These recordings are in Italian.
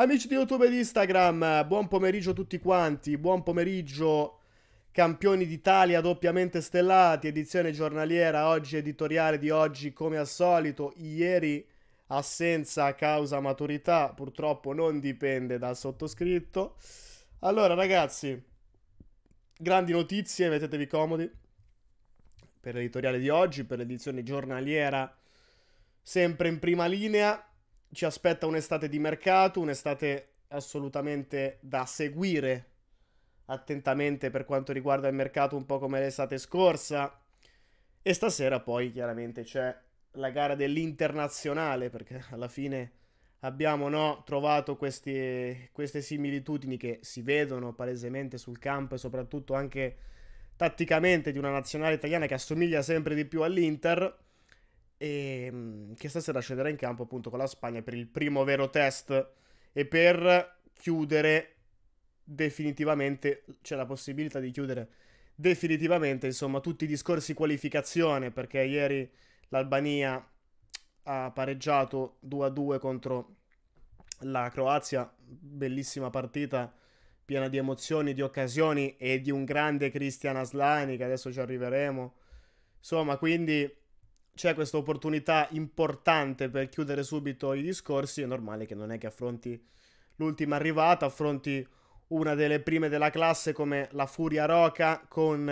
Amici di YouTube e di Instagram, buon pomeriggio a tutti quanti, buon pomeriggio campioni d'Italia doppiamente stellati, edizione giornaliera, oggi editoriale di oggi come al solito, ieri assenza a causa maturità, purtroppo non dipende dal sottoscritto. Allora ragazzi, grandi notizie, mettetevi comodi per l'editoriale di oggi, per l'edizione giornaliera, sempre in prima linea ci aspetta un'estate di mercato, un'estate assolutamente da seguire attentamente per quanto riguarda il mercato, un po' come l'estate scorsa. E stasera poi chiaramente c'è la gara dell'internazionale, perché alla fine abbiamo no, trovato questi, queste similitudini che si vedono palesemente sul campo e soprattutto anche tatticamente di una nazionale italiana che assomiglia sempre di più all'Inter e ehm, che stasera scenderà in campo appunto con la Spagna per il primo vero test e per chiudere definitivamente, c'è la possibilità di chiudere definitivamente insomma tutti i discorsi qualificazione perché ieri l'Albania ha pareggiato 2-2 contro la Croazia, bellissima partita piena di emozioni, di occasioni e di un grande Cristian Aslani che adesso ci arriveremo. Insomma, quindi c'è questa opportunità importante per chiudere subito i discorsi, è normale che non è che affronti l'ultima arrivata, affronti una delle prime della classe come la Furia Roca con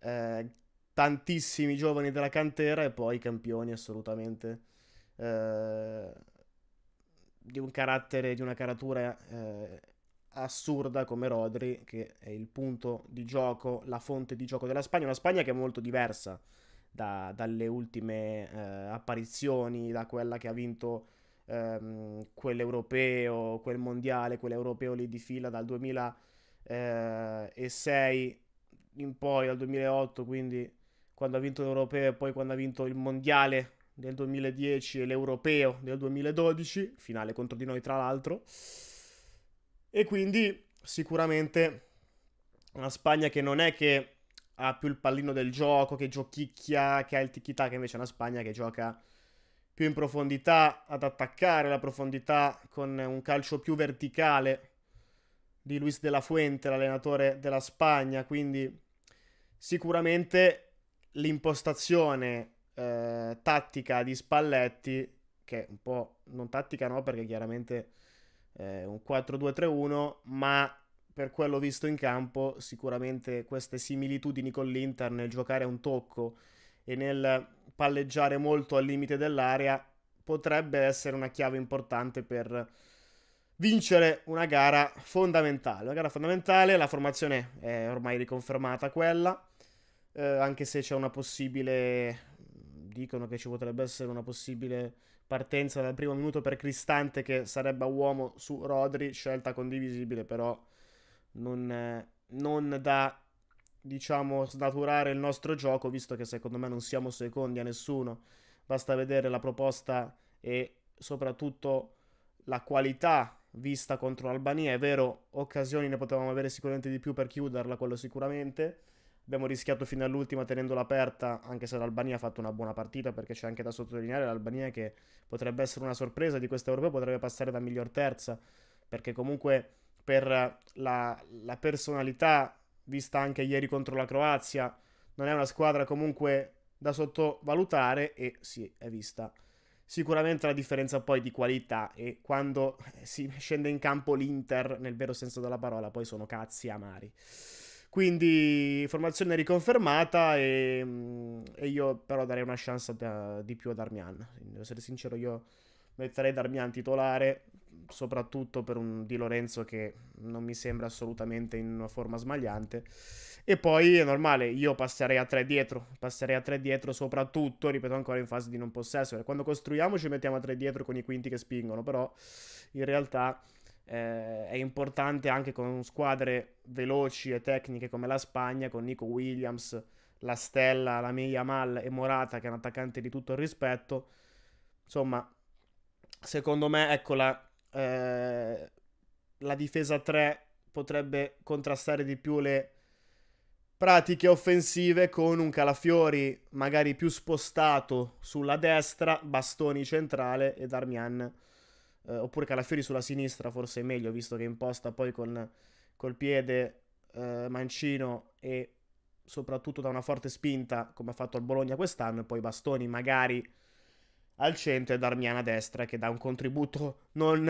eh, tantissimi giovani della cantera e poi campioni assolutamente eh, di un carattere, di una caratura eh, assurda come Rodri che è il punto di gioco, la fonte di gioco della Spagna, una Spagna che è molto diversa da, dalle ultime eh, apparizioni, da quella che ha vinto ehm, quell'europeo, quel mondiale, quell'europeo lì di fila dal 2006 eh, in poi, dal 2008, quindi quando ha vinto l'europeo e poi quando ha vinto il mondiale del 2010 e l'europeo del 2012, finale contro di noi tra l'altro. E quindi sicuramente una Spagna che non è che ha più il pallino del gioco, che giochicchia, che ha il tiki-taka, invece è una Spagna che gioca più in profondità, ad attaccare la profondità con un calcio più verticale di Luis de la Fuente, l'allenatore della Spagna, quindi sicuramente l'impostazione eh, tattica di Spalletti, che è un po' non tattica no perché chiaramente è eh, un 4-2-3-1, ma per quello visto in campo, sicuramente queste similitudini con l'Inter nel giocare a un tocco e nel palleggiare molto al limite dell'area potrebbe essere una chiave importante per vincere una gara fondamentale. Una gara fondamentale, la formazione è ormai riconfermata quella, eh, anche se c'è una possibile... dicono che ci potrebbe essere una possibile partenza dal primo minuto per Cristante che sarebbe a uomo su Rodri, scelta condivisibile però non, non da diciamo snaturare il nostro gioco visto che secondo me non siamo secondi a nessuno basta vedere la proposta e soprattutto la qualità vista contro l'Albania è vero occasioni ne potevamo avere sicuramente di più per chiuderla quello sicuramente abbiamo rischiato fino all'ultima tenendola aperta anche se l'Albania ha fatto una buona partita perché c'è anche da sottolineare l'Albania che potrebbe essere una sorpresa di questa Europa potrebbe passare da miglior terza perché comunque per la, la personalità vista anche ieri contro la Croazia. Non è una squadra comunque da sottovalutare e si è vista sicuramente la differenza poi di qualità e quando si scende in campo l'Inter, nel vero senso della parola, poi sono cazzi amari. Quindi formazione riconfermata e, mm, e io però darei una chance da, di più ad Armian. Devo essere sincero, io metterei Darmian titolare, soprattutto per un Di Lorenzo che non mi sembra assolutamente in una forma smagliante. E poi è normale, io passerei a tre dietro, passerei a tre dietro soprattutto, ripeto ancora, in fase di non possesso. Quando costruiamo ci mettiamo a tre dietro con i quinti che spingono, però in realtà eh, è importante anche con squadre veloci e tecniche come la Spagna, con Nico Williams, la Stella, la Meia Mal e Morata, che è un attaccante di tutto il rispetto. Insomma, secondo me, ecco la, eh, la difesa 3 potrebbe contrastare di più le pratiche offensive con un Calafiori magari più spostato sulla destra, Bastoni centrale e Darmian. Eh, oppure Calafiori sulla sinistra forse è meglio, visto che imposta poi con, col piede eh, Mancino e soprattutto da una forte spinta come ha fatto il Bologna quest'anno e poi Bastoni magari al centro e Darmian a destra che dà un contributo non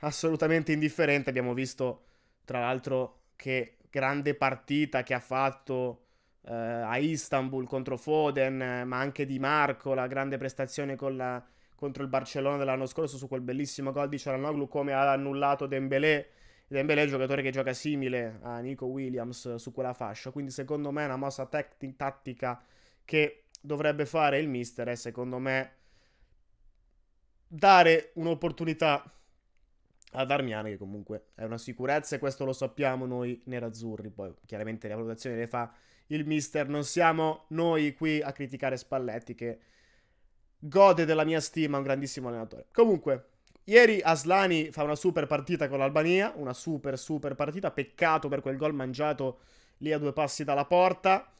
assolutamente indifferente. Abbiamo visto tra l'altro che grande partita che ha fatto eh, a Istanbul contro Foden, eh, ma anche Di Marco, la grande prestazione la, contro il Barcellona dell'anno scorso su quel bellissimo gol di Cialanoglu come ha annullato Dembélé. Dembélé è un giocatore che gioca simile a Nico Williams su quella fascia, quindi secondo me è una mossa tattica che dovrebbe fare il mister e secondo me dare un'opportunità ad Armiani, che comunque è una sicurezza e questo lo sappiamo noi nerazzurri. Poi chiaramente le valutazioni le fa il mister, non siamo noi qui a criticare Spalletti che gode della mia stima, un grandissimo allenatore. Comunque, ieri Aslani fa una super partita con l'Albania, una super super partita, peccato per quel gol mangiato lì a due passi dalla porta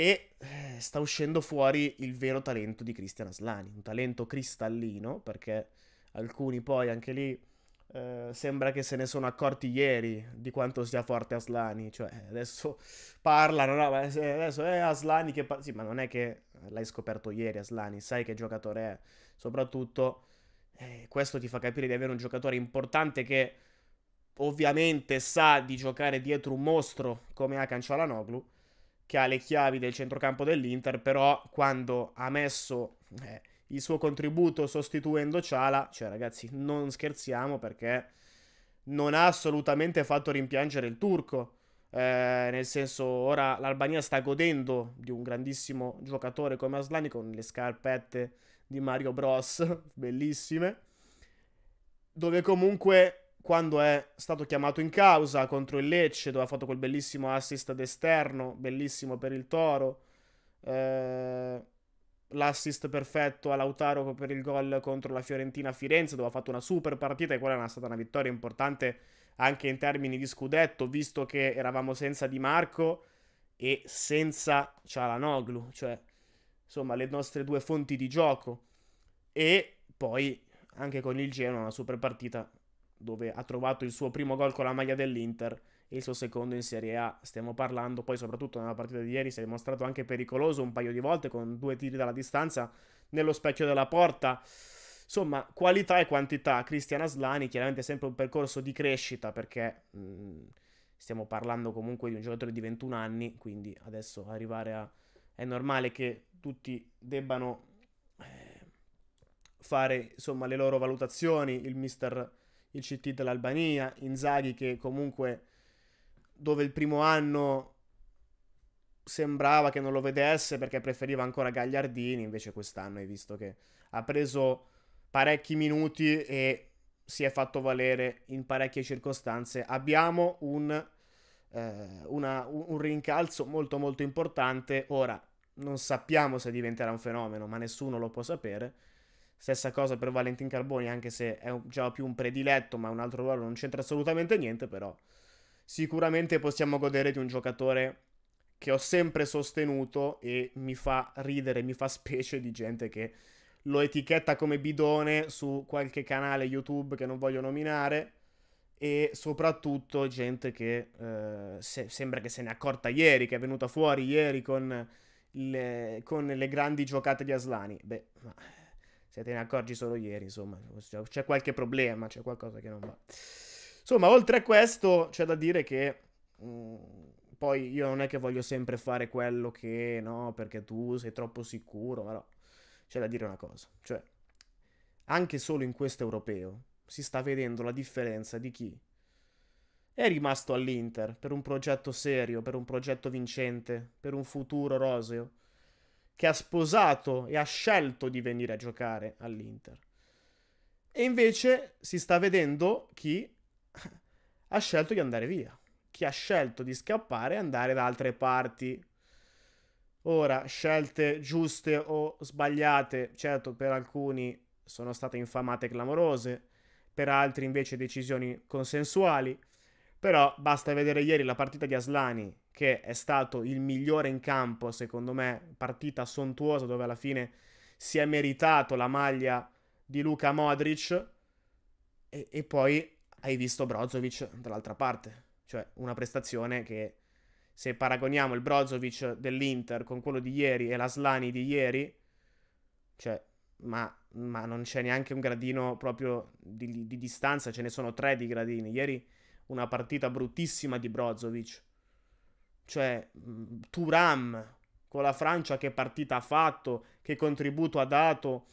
e eh, sta uscendo fuori il vero talento di Cristian Aslani, un talento cristallino, perché alcuni poi anche lì eh, sembra che se ne sono accorti ieri di quanto sia forte Aslani, cioè adesso parlano, no, adesso è eh, eh, Aslani che... Par- sì, ma non è che l'hai scoperto ieri Aslani, sai che giocatore è, soprattutto eh, questo ti fa capire di avere un giocatore importante che ovviamente sa di giocare dietro un mostro come Akan Cialanoglu, che ha le chiavi del centrocampo dell'Inter, però quando ha messo eh, il suo contributo sostituendo Ciala, cioè ragazzi non scherziamo perché non ha assolutamente fatto rimpiangere il turco. Eh, nel senso, ora l'Albania sta godendo di un grandissimo giocatore come Aslani con le scarpette di Mario Bros, bellissime, dove comunque quando è stato chiamato in causa contro il Lecce, dove ha fatto quel bellissimo assist d'esterno, bellissimo per il Toro, eh, l'assist perfetto a Lautaro per il gol contro la Fiorentina a Firenze, dove ha fatto una super partita e quella è stata una vittoria importante anche in termini di scudetto, visto che eravamo senza Di Marco e senza Cialanoglu, cioè insomma le nostre due fonti di gioco. E poi anche con il Genoa una super partita dove ha trovato il suo primo gol con la maglia dell'Inter e il suo secondo in Serie A. Stiamo parlando, poi soprattutto nella partita di ieri si è dimostrato anche pericoloso un paio di volte con due tiri dalla distanza nello specchio della porta. Insomma, qualità e quantità. Cristiano Aslani chiaramente sempre un percorso di crescita perché mh, mm, stiamo parlando comunque di un giocatore di 21 anni, quindi adesso arrivare a... è normale che tutti debbano eh, fare insomma le loro valutazioni, il mister il CT dell'Albania, Inzaghi che comunque dove il primo anno sembrava che non lo vedesse perché preferiva ancora Gagliardini, invece quest'anno hai visto che ha preso parecchi minuti e si è fatto valere in parecchie circostanze. Abbiamo un, eh, una, un rincalzo molto molto importante, ora non sappiamo se diventerà un fenomeno, ma nessuno lo può sapere Stessa cosa per Valentin Carboni, anche se è un, già più un prediletto, ma un altro ruolo non c'entra assolutamente niente, però sicuramente possiamo godere di un giocatore che ho sempre sostenuto e mi fa ridere, mi fa specie di gente che lo etichetta come bidone su qualche canale YouTube che non voglio nominare e soprattutto gente che eh, se sembra che se ne è accorta ieri, che è venuta fuori ieri con le, con le grandi giocate di Aslani. Beh, ma se te ne accorgi solo ieri, insomma, c'è qualche problema, c'è qualcosa che non va. Insomma, oltre a questo, c'è da dire che mh, mm, poi io non è che voglio sempre fare quello che no, perché tu sei troppo sicuro, ma no, c'è da dire una cosa, cioè, anche solo in questo europeo si sta vedendo la differenza di chi è rimasto all'Inter per un progetto serio, per un progetto vincente, per un futuro roseo che ha sposato e ha scelto di venire a giocare all'Inter. E invece si sta vedendo chi ha scelto di andare via, chi ha scelto di scappare e andare da altre parti. Ora, scelte giuste o sbagliate, certo per alcuni sono state infamate e clamorose, per altri invece decisioni consensuali, però basta vedere ieri la partita di Aslani che è stato il migliore in campo, secondo me, partita sontuosa dove alla fine si è meritato la maglia di Luca Modric e, e poi hai visto Brozovic dall'altra parte, cioè una prestazione che se paragoniamo il Brozovic dell'Inter con quello di ieri e la Slani di ieri, cioè, ma, ma non c'è neanche un gradino proprio di, di, di distanza, ce ne sono tre di gradini. Ieri una partita bruttissima di Brozovic cioè, Turam con la Francia che partita ha fatto, che contributo ha dato,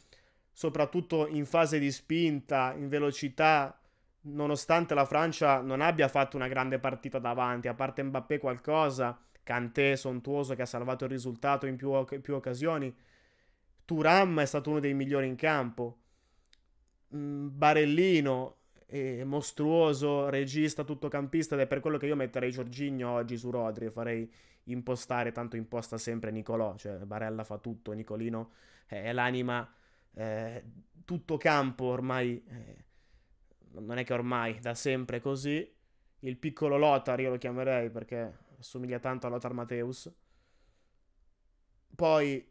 soprattutto in fase di spinta, in velocità, nonostante la Francia non abbia fatto una grande partita davanti, a parte Mbappé qualcosa, Kanté sontuoso che ha salvato il risultato in più, più occasioni, Turam è stato uno dei migliori in campo. Barellino è mostruoso, regista, tuttocampista ed è per quello che io metterei Giorgigno oggi su Rodri, farei impostare, tanto imposta sempre Nicolò, cioè Barella fa tutto, Nicolino è l'anima, eh, tutto campo ormai, eh, non è che ormai, da sempre così, il piccolo Lothar io lo chiamerei perché assomiglia tanto a Lothar Mateus, poi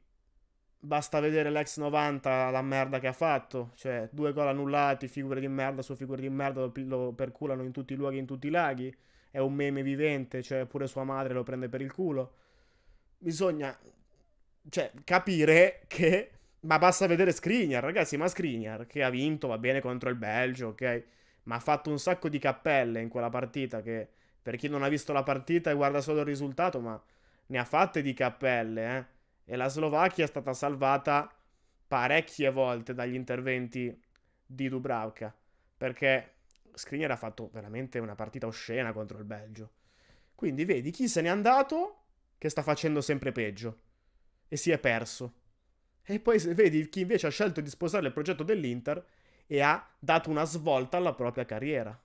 Basta vedere l'ex 90 la merda che ha fatto, cioè due gol annullati, figure di merda su figure di merda, lo, lo perculano in tutti i luoghi, in tutti i laghi, è un meme vivente, cioè pure sua madre lo prende per il culo. Bisogna cioè, capire che... Ma basta vedere Skriniar, ragazzi, ma Skriniar che ha vinto, va bene, contro il Belgio, ok? Ma ha fatto un sacco di cappelle in quella partita che per chi non ha visto la partita e guarda solo il risultato, ma ne ha fatte di cappelle, eh? E la Slovacchia è stata salvata parecchie volte dagli interventi di Dubravka. Perché Skriniar ha fatto veramente una partita oscena contro il Belgio. Quindi vedi chi se n'è andato che sta facendo sempre peggio. E si è perso. E poi vedi chi invece ha scelto di sposare il progetto dell'Inter e ha dato una svolta alla propria carriera.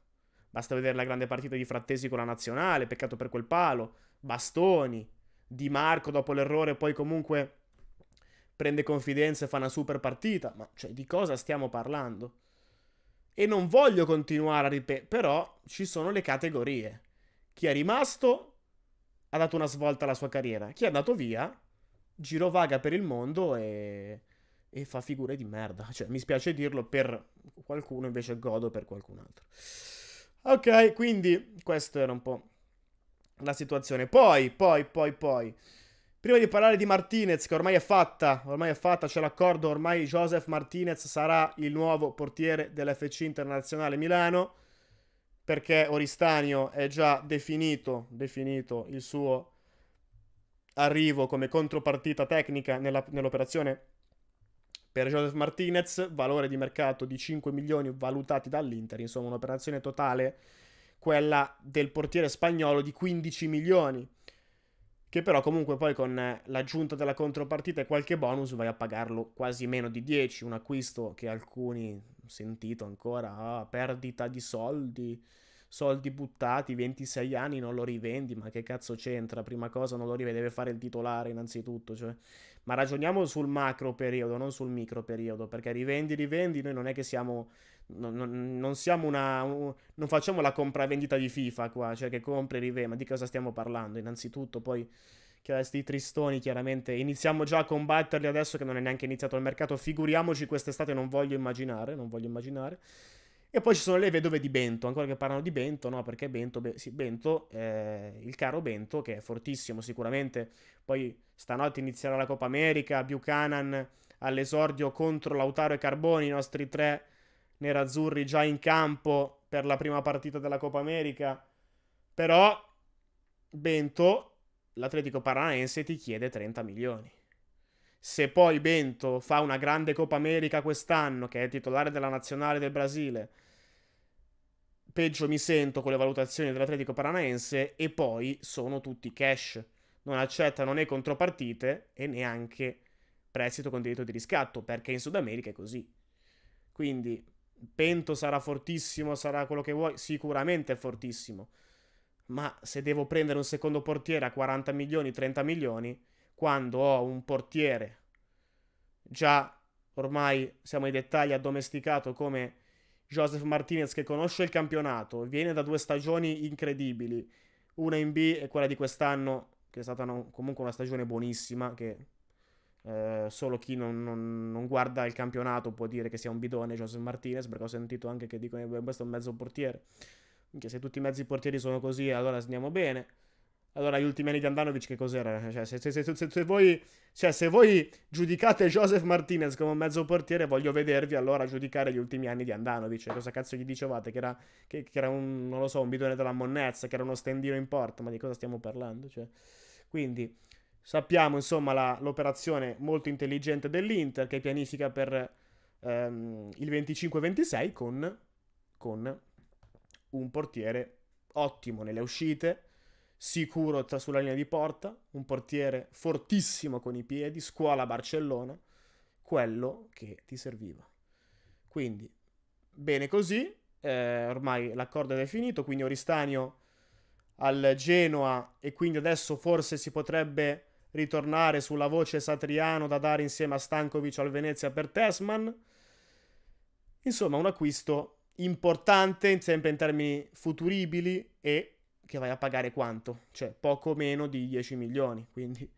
Basta vedere la grande partita di Frattesi con la nazionale, peccato per quel palo, Bastoni, di Marco dopo l'errore poi comunque prende confidenza e fa una super partita, ma cioè di cosa stiamo parlando? E non voglio continuare a ripetere, però ci sono le categorie. Chi è rimasto ha dato una svolta alla sua carriera, chi è andato via girovaga per il mondo e... e, fa figure di merda. Cioè, mi spiace dirlo per qualcuno, invece godo per qualcun altro. Ok, quindi questo era un po' la situazione. Poi, poi, poi, poi. Prima di parlare di Martinez, che ormai è fatta, ormai è fatta, c'è l'accordo, ormai Joseph Martinez sarà il nuovo portiere dell'FC Internazionale Milano, perché Oristanio è già definito, definito il suo arrivo come contropartita tecnica nella, nell'operazione per Joseph Martinez, valore di mercato di 5 milioni valutati dall'Inter, insomma un'operazione totale quella del portiere spagnolo di 15 milioni, che però comunque poi con eh, l'aggiunta della contropartita e qualche bonus vai a pagarlo quasi meno di 10, un acquisto che alcuni hanno sentito ancora, ah, perdita di soldi, soldi buttati, 26 anni non lo rivendi, ma che cazzo c'entra? Prima cosa non lo rivede, deve fare il titolare innanzitutto, cioè. ma ragioniamo sul macro periodo, non sul micro periodo, perché rivendi, rivendi, noi non è che siamo non, non, non siamo una. Un, non facciamo la compravendita di FIFA qua, cioè che compri Rive, ma di cosa stiamo parlando? Innanzitutto, poi che questi tristoni chiaramente iniziamo già a combatterli adesso che non è neanche iniziato il mercato, figuriamoci quest'estate non voglio immaginare, non voglio immaginare. E poi ci sono le vedove di Bento, ancora che parlano di Bento, no? Perché Bento, be- sì, Bento eh, il caro Bento, che è fortissimo sicuramente, poi stanotte inizierà la Coppa America, Buchanan all'esordio contro Lautaro e Carboni, i nostri tre nerazzurri già in campo per la prima partita della Coppa America. Però Bento, l'Atletico Paranaense ti chiede 30 milioni. Se poi Bento fa una grande Coppa America quest'anno, che è titolare della nazionale del Brasile, peggio mi sento con le valutazioni dell'Atletico Paranaense e poi sono tutti cash. Non accettano né contropartite e neanche prestito con diritto di riscatto, perché in Sud America è così. Quindi Pento sarà fortissimo, sarà quello che vuoi, sicuramente è fortissimo. Ma se devo prendere un secondo portiere a 40 milioni, 30 milioni, quando ho un portiere già ormai siamo ai dettagli addomesticato come Joseph Martinez che conosce il campionato, viene da due stagioni incredibili, una in B e quella di quest'anno che è stata una, comunque una stagione buonissima che eh, solo chi non, non, non, guarda il campionato può dire che sia un bidone Joseph Martinez, perché ho sentito anche che dicono che eh, questo è un mezzo portiere. Che se tutti i mezzi portieri sono così, allora andiamo bene. Allora, gli ultimi anni di Andanovic, che cos'era? Cioè, se, se, se, se, voi, cioè, se voi giudicate Joseph Martinez come un mezzo portiere, voglio vedervi allora giudicare gli ultimi anni di Andanovic. cosa cazzo gli dicevate? Che era, che, che era un, non lo so, un bidone della monnezza, che era uno stendino in porta. Ma di cosa stiamo parlando? Cioè, quindi, Sappiamo insomma la, l'operazione molto intelligente dell'Inter che pianifica per ehm, il 25-26 con, con, un portiere ottimo nelle uscite, sicuro tra, sulla linea di porta, un portiere fortissimo con i piedi, scuola Barcellona, quello che ti serviva. Quindi bene così, eh, ormai l'accordo è definito, quindi Oristanio al Genoa e quindi adesso forse si potrebbe ritornare sulla voce Satriano da dare insieme a Stankovic al Venezia per Tesman. Insomma, un acquisto importante sempre in termini futuribili e che vai a pagare quanto? Cioè, poco meno di 10 milioni, quindi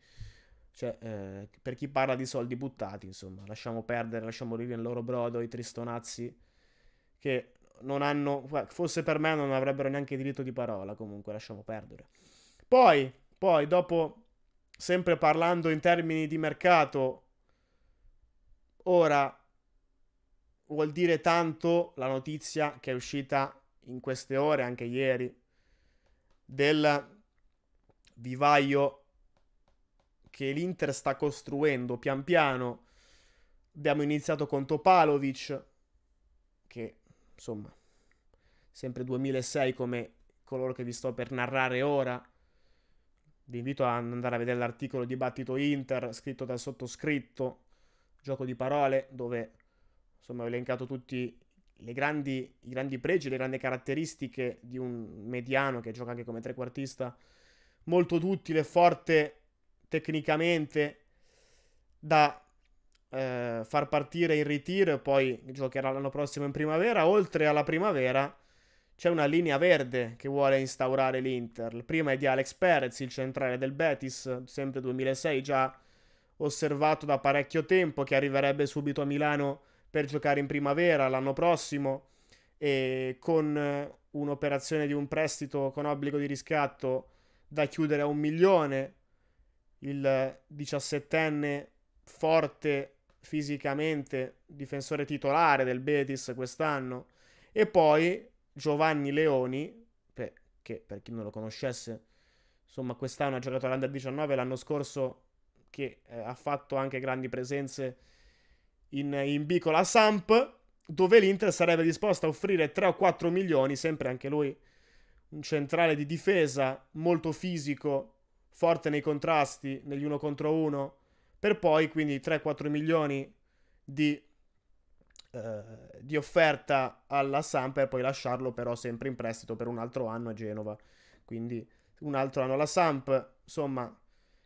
cioè, eh, per chi parla di soldi buttati, insomma, lasciamo perdere, lasciamo morire il loro brodo i tristonazzi che non hanno, forse per me non avrebbero neanche diritto di parola, comunque lasciamo perdere. Poi, poi dopo sempre parlando in termini di mercato, ora vuol dire tanto la notizia che è uscita in queste ore, anche ieri, del vivaio che l'Inter sta costruendo pian piano. Abbiamo iniziato con Topalovic, che insomma, sempre 2006 come coloro che vi sto per narrare ora, vi invito ad andare a vedere l'articolo Dibattito Inter scritto dal sottoscritto, gioco di parole, dove insomma, ho elencato tutti grandi, i grandi pregi, le grandi caratteristiche di un mediano che gioca anche come trequartista, molto duttile, forte tecnicamente, da eh, far partire in ritiro e poi giocherà l'anno prossimo in primavera. Oltre alla primavera c'è una linea verde che vuole instaurare l'Inter. Prima è di Alex Perez, il centrale del Betis, sempre 2006, già osservato da parecchio tempo, che arriverebbe subito a Milano per giocare in primavera l'anno prossimo e con eh, un'operazione di un prestito con obbligo di riscatto da chiudere a un milione. Il 17enne forte fisicamente, difensore titolare del Betis quest'anno. E poi Giovanni Leoni, che per chi non lo conoscesse, insomma, quest'anno ha giocato all'Under 19, l'anno scorso che eh, ha fatto anche grandi presenze in, in B con la Samp, dove l'Inter sarebbe disposta a offrire 3 o 4 milioni, sempre anche lui un centrale di difesa molto fisico, forte nei contrasti, negli uno contro uno, per poi quindi 3-4 milioni di eh, di offerta alla Samp per poi lasciarlo però sempre in prestito per un altro anno a Genova. Quindi un altro anno alla Samp, insomma,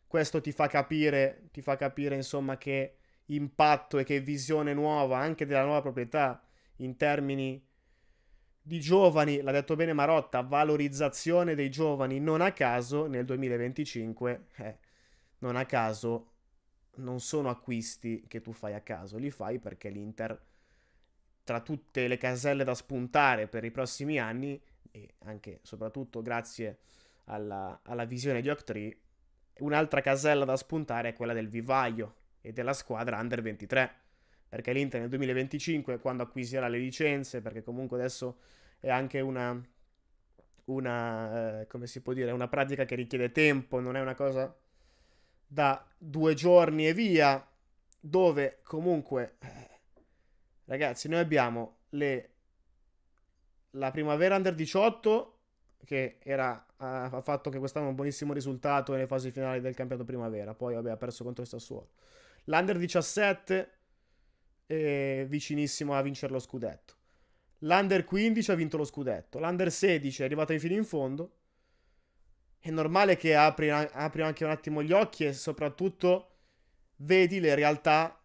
questo ti fa capire, ti fa capire insomma che impatto e che visione nuova anche della nuova proprietà in termini di giovani, l'ha detto bene Marotta, valorizzazione dei giovani, non a caso nel 2025, eh, non a caso non sono acquisti che tu fai a caso, li fai perché l'Inter tra tutte le caselle da spuntare per i prossimi anni, e anche soprattutto grazie alla, alla visione di Oak3, un'altra casella da spuntare è quella del vivaio e della squadra under 23, perché l'Inter nel 2025, quando acquisirà le licenze, perché comunque adesso è anche una, una, eh, come si può dire, una pratica che richiede tempo, non è una cosa da due giorni e via, dove comunque... Eh, Ragazzi, noi abbiamo le... la primavera under 18 che era, ha fatto che quest'anno un buonissimo risultato nelle fasi finali del campionato primavera. Poi, vabbè, ha perso contro il Sassuolo. L'under 17 è eh, vicinissimo a vincere lo scudetto. L'under 15 ha vinto lo scudetto. L'under 16 è arrivato fino in fondo. È normale che apri, apri anche un attimo gli occhi e soprattutto vedi le realtà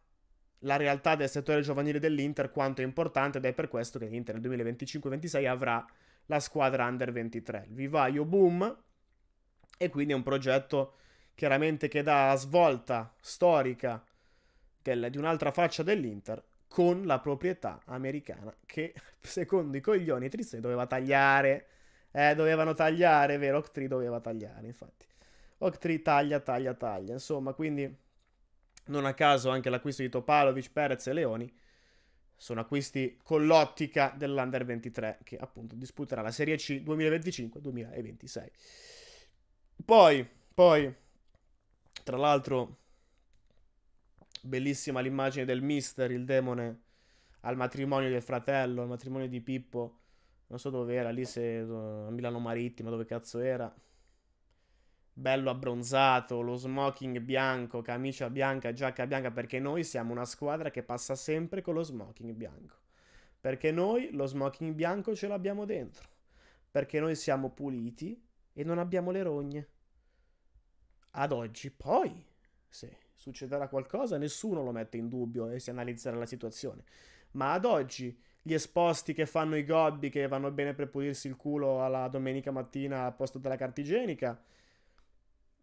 la realtà del settore giovanile dell'Inter quanto è importante ed è per questo che l'Inter nel 2025-26 avrà la squadra under 23. Il vivaio boom e quindi è un progetto chiaramente che dà svolta storica del, di un'altra faccia dell'Inter con la proprietà americana che secondo i coglioni Tristè doveva tagliare. Eh, dovevano tagliare, vero? Octree doveva tagliare, infatti. Octree taglia, taglia, taglia. Insomma, quindi non a caso anche l'acquisto di Topalovic, Perez e Leoni sono acquisti con l'ottica dell'Under 23 che appunto disputerà la Serie C 2025-2026. Poi, poi, tra l'altro, bellissima l'immagine del mister, il demone, al matrimonio del fratello, al matrimonio di Pippo, non so dove era, lì se eh, a Milano Marittimo, dove cazzo era bello abbronzato, lo smoking bianco, camicia bianca, giacca bianca, perché noi siamo una squadra che passa sempre con lo smoking bianco. Perché noi lo smoking bianco ce l'abbiamo dentro. Perché noi siamo puliti e non abbiamo le rogne. Ad oggi, poi, se succederà qualcosa, nessuno lo mette in dubbio e si analizzerà la situazione. Ma ad oggi gli esposti che fanno i gobbi che vanno bene per pulirsi il culo alla domenica mattina al posto della carta igienica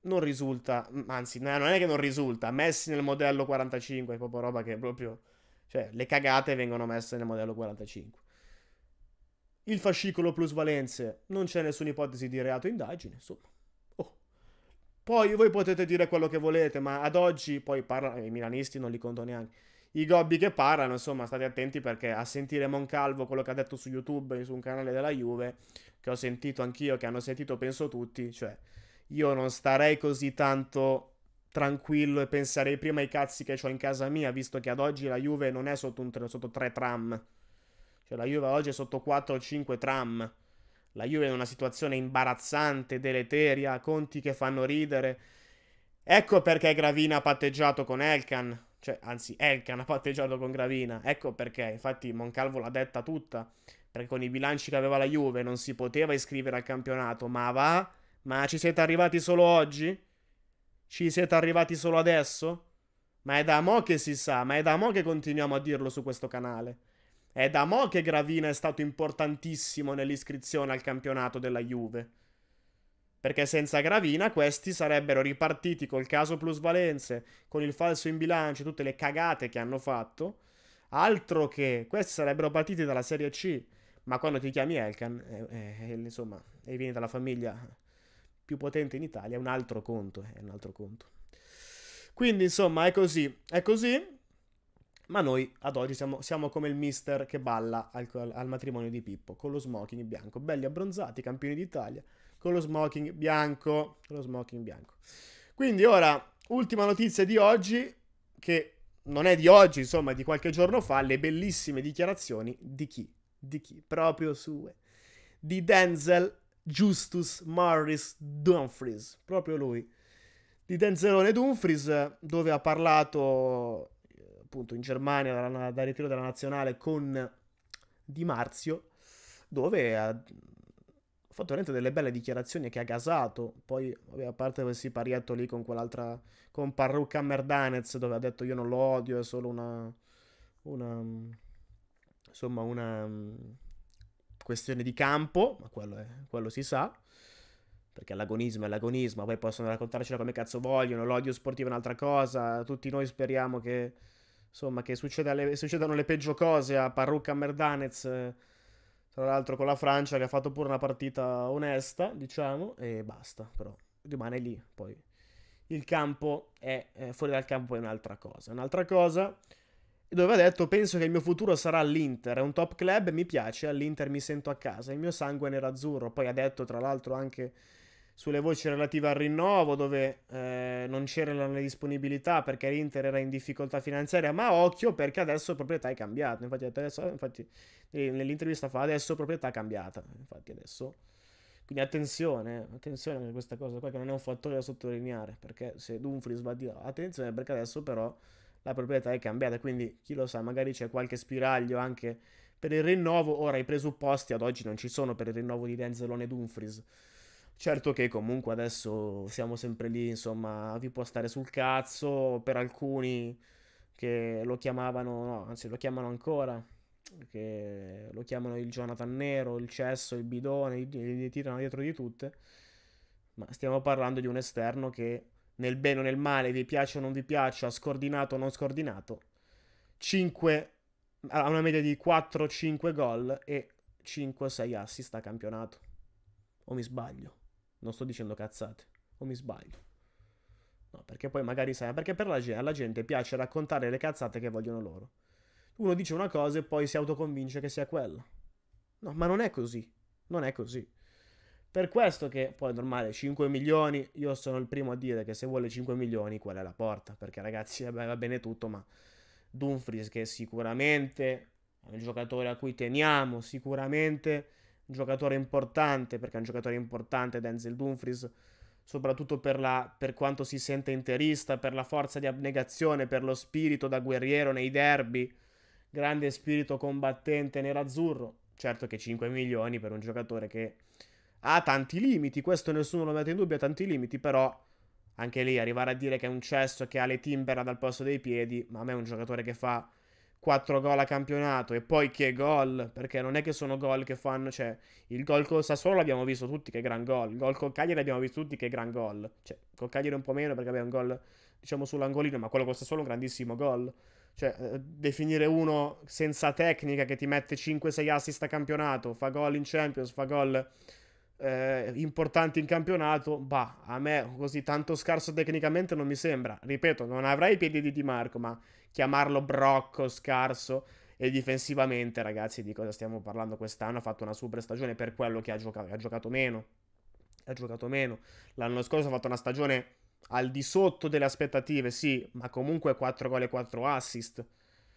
non risulta, anzi, non è che non risulta, messi nel modello 45, è proprio roba che è proprio, cioè, le cagate vengono messe nel modello 45. Il fascicolo plusvalenze, non c'è nessuna ipotesi di reato indagine, insomma. Oh. Poi voi potete dire quello che volete, ma ad oggi, poi parlano, eh, i milanisti non li conto neanche, i gobbi che parlano, insomma, state attenti perché a sentire Moncalvo quello che ha detto su YouTube, su un canale della Juve, che ho sentito anch'io, che hanno sentito penso tutti, cioè io non starei così tanto tranquillo e penserei prima ai cazzi che ho in casa mia, visto che ad oggi la Juve non è sotto, un, sotto 3 tram. Cioè la Juve oggi è sotto 4 o 5 tram. La Juve è in una situazione imbarazzante, deleteria, conti che fanno ridere. Ecco perché Gravina ha patteggiato con Elkan. Cioè, anzi, Elkan ha patteggiato con Gravina. Ecco perché, infatti Moncalvo l'ha detta tutta. Perché con i bilanci che aveva la Juve non si poteva iscrivere al campionato, ma va ma ci siete arrivati solo oggi? Ci siete arrivati solo adesso? Ma è da mo' che si sa, ma è da mo' che continuiamo a dirlo su questo canale. È da mo' che Gravina è stato importantissimo nell'iscrizione al campionato della Juve. Perché senza Gravina questi sarebbero ripartiti col caso plusvalenze, con il falso in bilancio, tutte le cagate che hanno fatto. Altro che questi sarebbero partiti dalla Serie C. Ma quando ti chiami Elkan, eh, eh, eh insomma, e vieni dalla famiglia più potente in Italia, è un altro conto, eh, è un altro conto. Quindi insomma è così, è così, ma noi ad oggi siamo, siamo come il mister che balla al, al, matrimonio di Pippo, con lo smoking bianco, belli abbronzati, campioni d'Italia, con lo smoking bianco, con lo smoking bianco. Quindi ora, ultima notizia di oggi, che non è di oggi, insomma, di qualche giorno fa, le bellissime dichiarazioni di chi? Di chi? Proprio sue. Di Denzel Justus Morris Dumfries, proprio lui, di Denzelone Dumfries, dove ha parlato appunto in Germania dal da ritiro della nazionale con Di Marzio, dove ha fatto veramente delle belle dichiarazioni che ha gasato. Poi, vabbè, a parte quel siparietto lì con quell'altra, con Parrucca Merdanez, dove ha detto io non lo odio, è solo una, una, insomma, una questione di campo, ma quello, è, quello si sa. Perché l'agonismo è l'agonismo, poi possono raccontarcela come cazzo vogliono, l'odio sportivo è un'altra cosa, tutti noi speriamo che, insomma, che le, succedano le peggio cose a Parrucca Merdanez, eh, tra l'altro con la Francia che ha fatto pure una partita onesta, diciamo, e basta, però rimane lì, poi il campo è eh, fuori dal campo è un'altra cosa. Un'altra cosa dove ha detto penso che il mio futuro sarà all'Inter, è un top club, mi piace, all'Inter mi sento a casa, il mio sangue è nerazzurro, poi ha detto tra l'altro anche sulle voci relative al rinnovo dove eh, non c'erano le disponibilità perché l'Inter era in difficoltà finanziaria, ma occhio perché adesso proprietà è cambiata, infatti, adesso, infatti eh, nell'intervista fa adesso proprietà è cambiata, infatti adesso... Quindi attenzione, attenzione a questa cosa qua che non è un fattore da sottolineare, perché se Dumfries va a dire attenzione perché adesso però la proprietà è cambiata, quindi chi lo sa, magari c'è qualche spiraglio anche per il rinnovo, ora i presupposti ad oggi non ci sono per il rinnovo di Denzelone e Dumfries. Certo che comunque adesso siamo sempre lì, insomma, vi può stare sul cazzo per alcuni che lo chiamavano, no, anzi lo chiamano ancora, che lo chiamano il Jonathan Nero, il Cesso, il Bidone, gli tirano dietro di tutte, ma stiamo parlando di un esterno che nel bene o nel male, vi piace o non vi piaccia, scordinato o non scordinato, 5 ha una media di 4-5 gol e 5-6 assist a campionato. O mi sbaglio? Non sto dicendo cazzate. O mi sbaglio? No, perché poi magari sai, perché per la, alla gente piace raccontare le cazzate che vogliono loro. Uno dice una cosa e poi si autoconvince che sia quella. No, ma non è così. Non è così. Per questo che poi è normale, 5 milioni, io sono il primo a dire che se vuole 5 milioni quella è la porta, perché ragazzi va bene tutto, ma Dumfries che sicuramente è un giocatore a cui teniamo, sicuramente un giocatore importante, perché è un giocatore importante Denzel Dumfries, soprattutto per, la, per quanto si sente interista, per la forza di abnegazione, per lo spirito da guerriero nei derby, grande spirito combattente nerazzurro. Certo che 5 milioni per un giocatore che ha tanti limiti, questo nessuno lo mette in dubbio, ha tanti limiti, però anche lì arrivare a dire che è un cesso che ha le timbera dal posto dei piedi, ma a me è un giocatore che fa 4 gol a campionato e poi che gol, perché non è che sono gol che fanno, cioè il gol col Sassuolo l'abbiamo visto tutti che gran gol, il gol con Cagliari l'abbiamo visto tutti che gran gol, cioè con Cagliari un po' meno perché abbiamo un gol diciamo sull'angolino, ma quello col Sassuolo è un grandissimo gol. Cioè, eh, definire uno senza tecnica che ti mette 5-6 assist a campionato, fa gol in Champions, fa gol eh, importanti in campionato, bah, a me così tanto scarso tecnicamente non mi sembra. Ripeto, non avrei i piedi di Di Marco, ma chiamarlo brocco scarso e difensivamente, ragazzi, di cosa stiamo parlando quest'anno? Ha fatto una super stagione per quello che ha giocato, ha giocato meno. Ha giocato meno. L'anno scorso ha fatto una stagione al di sotto delle aspettative, sì, ma comunque 4 gol e 4 assist.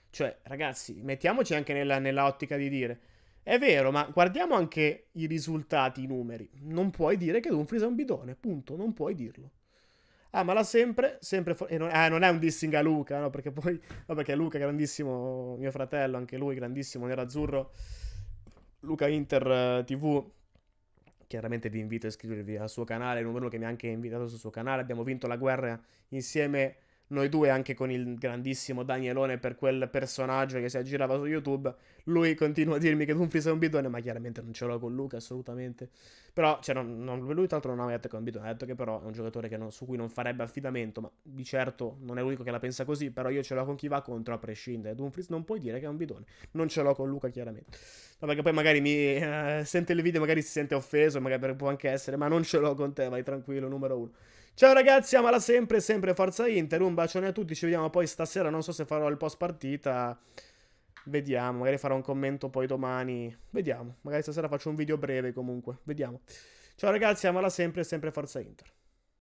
Cioè, ragazzi, mettiamoci anche nella, nell'ottica di dire è vero, ma guardiamo anche i risultati, i numeri. Non puoi dire che Dumfries è un bidone, punto, non puoi dirlo. Ah, ma l'ha sempre, sempre... For- eh, non, ah, non è un dissing a Luca, no? Perché poi... No, perché Luca, grandissimo mio fratello, anche lui, grandissimo, nero azzurro. Luca Inter eh, TV. Chiaramente vi invito a iscrivervi al suo canale, il numero che mi ha anche invitato sul suo canale. Abbiamo vinto la guerra insieme noi due anche con il grandissimo Danielone per quel personaggio che si aggirava su YouTube, lui continua a dirmi che Dumfries è un bidone, ma chiaramente non ce l'ho con Luca assolutamente. Però, cioè, non, non, lui tra l'altro non aveva detto che è un bidone, ha detto che però è un giocatore non, su cui non farebbe affidamento, ma di certo non è l'unico che la pensa così, però io ce l'ho con chi va contro a prescindere. Dumfries non puoi dire che è un bidone, non ce l'ho con Luca chiaramente. No, perché poi magari mi eh, sente il video, magari si sente offeso, magari può anche essere, ma non ce l'ho con te, vai tranquillo, numero uno. Ciao ragazzi, amala sempre, sempre Forza Inter. Un bacione a tutti, ci vediamo poi stasera. Non so se farò il post partita. Vediamo, magari farò un commento poi domani. Vediamo, magari stasera faccio un video breve comunque. Vediamo. Ciao ragazzi, amala sempre, sempre Forza Inter.